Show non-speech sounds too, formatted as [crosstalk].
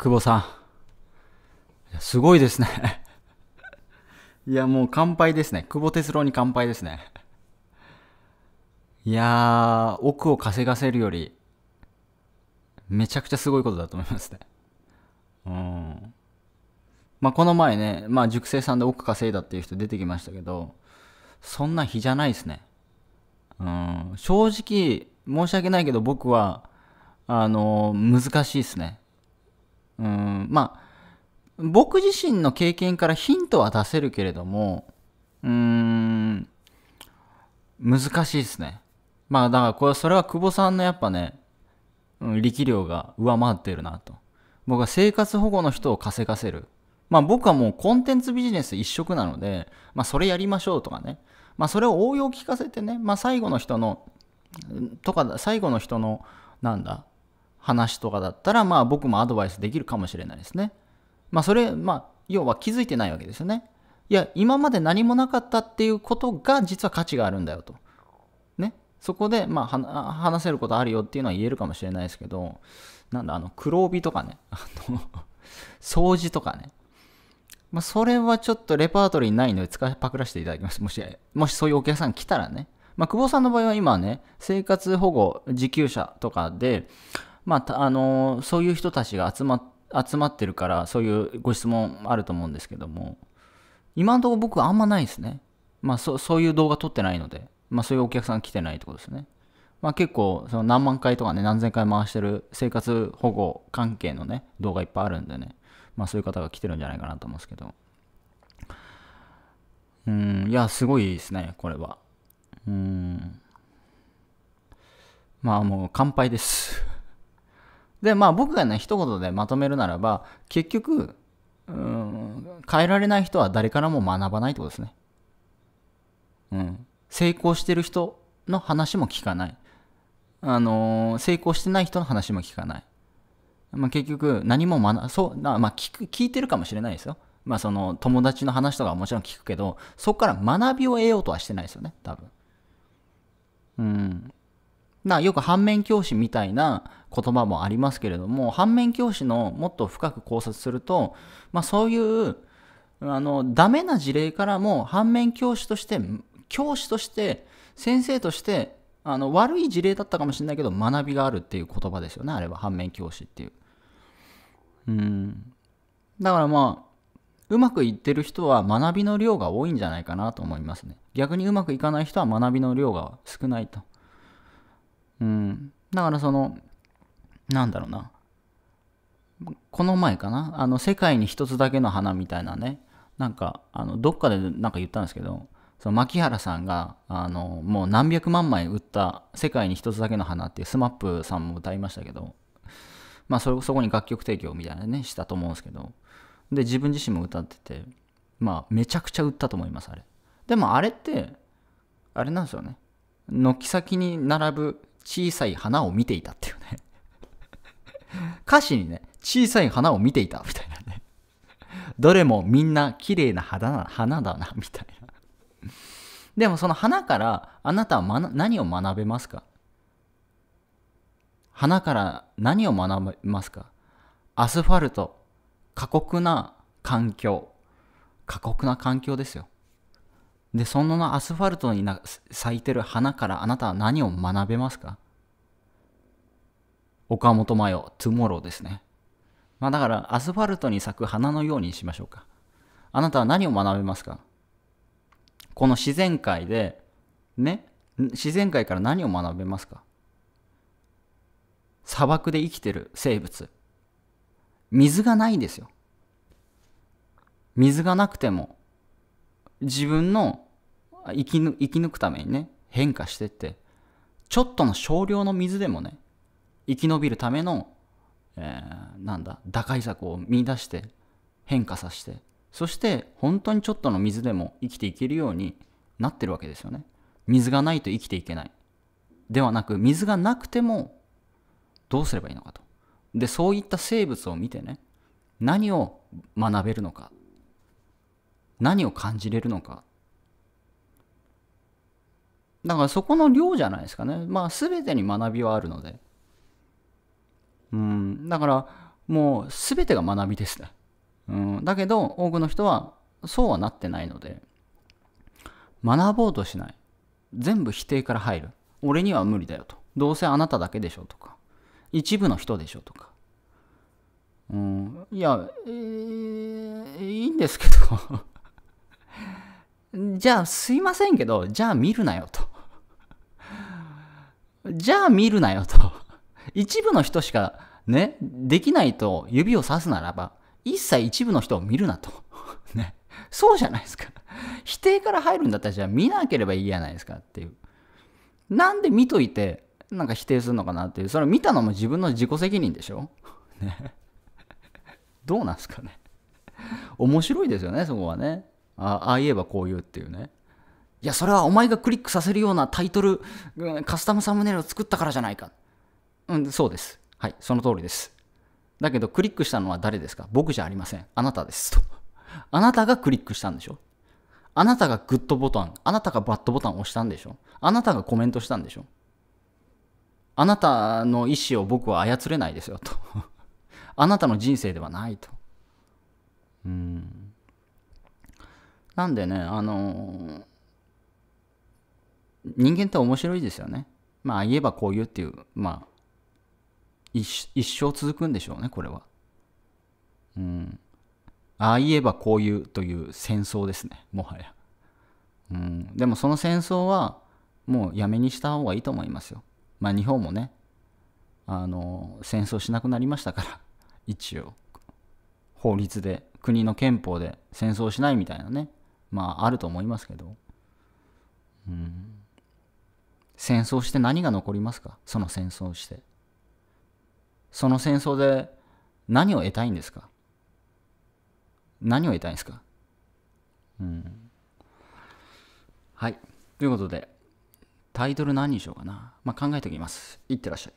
久保さん。すごいですね [laughs] いや、もう乾杯ですね。久保哲郎に乾杯ですねいやー、奥を稼がせるより、めちゃくちゃすごいことだと思いますね。うん。まあ、この前ね、まあ、熟成さんで奥稼いだっていう人出てきましたけど、そんな日じゃないですね。うん。正直、申し訳ないけど僕は、あのー、難しいですね。うん、まあ、僕自身の経験からヒントは出せるけれども、うーん、難しいですね。まあだからこれ、それは久保さんのやっぱね、力量が上回ってるなと。僕は生活保護の人を稼がせる。まあ僕はもうコンテンツビジネス一色なので、まあそれやりましょうとかね。まあそれを応用聞かせてね、まあ最後の人の、とか、最後の人の、なんだ、話とかだったら、まあ僕もアドバイスできるかもしれないですね。まあそれ、まあ要は気づいてないわけですよね。いや、今まで何もなかったっていうことが実は価値があるんだよと。ね。そこで、まあ、話せることあるよっていうのは言えるかもしれないですけど、なんだ、あの、黒帯とかね、[laughs] あの掃除とかね。まあ、それはちょっとレパートリーないので使いパクらせていただきます。もし、もしそういうお客さん来たらね。まあ、久保さんの場合は今ね、生活保護受給者とかで、まあ、あのそういう人たちが集ま集まってるから、そういうご質問あると思うんですけども、今のところ僕はあんまないですね。まあ、そそういう動画撮ってないので、まあ、そういうお客さん来てないってことですね。まあ、結構、その何万回とかね、何千回回してる生活保護関係のね、動画いっぱいあるんでね、まあ、そういう方が来てるんじゃないかなと思うんですけど。うん、いや、すごいですね、これは。うん。まあ、もう乾杯です。で、まあ僕がね、一言でまとめるならば、結局、うん、変えられない人は誰からも学ばないってことですね。うん。成功してる人の話も聞かない。あのー、成功してない人の話も聞かない。まあ、結局、何も学、そう、まあ聞く、聞いてるかもしれないですよ。まあその友達の話とかはもちろん聞くけど、そこから学びを得ようとはしてないですよね、多分。うん。なよく反面教師みたいな言葉もありますけれども反面教師のもっと深く考察すると、まあ、そういうあのダメな事例からも反面教師として教師として先生としてあの悪い事例だったかもしれないけど学びがあるっていう言葉ですよねあれは反面教師っていううんだからまあうまくいってる人は学びの量が多いんじゃないかなと思いますね逆にうまくいかない人は学びの量が少ないとだからその、なんだろうな。この前かなあの、世界に一つだけの花みたいなね、なんか、あの、どっかでなんか言ったんですけど、その牧原さんが、あの、もう何百万枚売った世界に一つだけの花っていう smap さんも歌いましたけど、まあそ、そこに楽曲提供みたいなね、したと思うんですけど、で、自分自身も歌ってて、まあ、めちゃくちゃ売ったと思います、あれ。でもあれって、あれなんですよね。軒先に並ぶ小さい花を見ていたっていうね歌詞にね、小さい花を見ていたみたいなね。どれもみんな綺麗な花花だな、みたいな。でもその花からあなたは何を学べますか花から何を学べますかアスファルト、過酷な環境。過酷な環境ですよ。でそのアスファルトにな咲いてる花からあなたは何を学べますか岡本麻代、トゥモローですね。まあだからアスファルトに咲く花のようにしましょうか。あなたは何を学べますかこの自然界で、ね、自然界から何を学べますか砂漠で生きてる生物。水がないんですよ。水がなくても自分の生きぬ生き抜くためにね変化してってちょっとの少量の水でもね生き延びるための、えー、なんだ打開策を見出して変化させてそして本当にちょっとの水でも生きていけるようになってるわけですよね水がないと生きていけないではなく水がなくてもどうすればいいのかとでそういった生物を見てね何を学べるのか何を感じれるのかだからそこの量じゃないですかね。まあ全てに学びはあるので。うん、だからもう全てが学びですね。うん、だけど多くの人はそうはなってないので、学ぼうとしない。全部否定から入る。俺には無理だよと。どうせあなただけでしょとか。一部の人でしょとか。うん、いや、えー、いいんですけど [laughs] じゃあすいませんけど、じゃあ見るなよと。じゃあ見るなよと。[laughs] 一部の人しかね、できないと指をさすならば、一切一部の人を見るなと。[laughs] ね。そうじゃないですか。[laughs] 否定から入るんだったらじゃあ見なければいいじゃないですかっていう。なんで見といて、なんか否定するのかなっていう。それ見たのも自分の自己責任でしょね。どうなんすかね。面白いですよね、そこはね。ああ言えばこう言うっていうね。いや、それはお前がクリックさせるようなタイトル、カスタムサムネイルを作ったからじゃないか。うん、そうです。はい、その通りです。だけど、クリックしたのは誰ですか僕じゃありません。あなたですと。あなたがクリックしたんでしょあなたがグッドボタン、あなたがバッドボタンを押したんでしょあなたがコメントしたんでしょあなたの意思を僕は操れないですよと。[laughs] あなたの人生ではないと。うん。なんでね、あのー人間って面白いですよね。まあ言えばこういうっていう、まあ一生続くんでしょうね、これは。うん。ああ言えばこういうという戦争ですね、もはや。うん。でもその戦争はもうやめにした方がいいと思いますよ。まあ日本もね、あの、戦争しなくなりましたから、[laughs] 一応。法律で、国の憲法で戦争しないみたいなね、まああると思いますけど。うん。戦争して何が残りますかその戦争して。その戦争で何を得たいんですか何を得たいんですかうん。はい。ということで、タイトル何にしようかな。まあ、考えておきます。いってらっしゃい。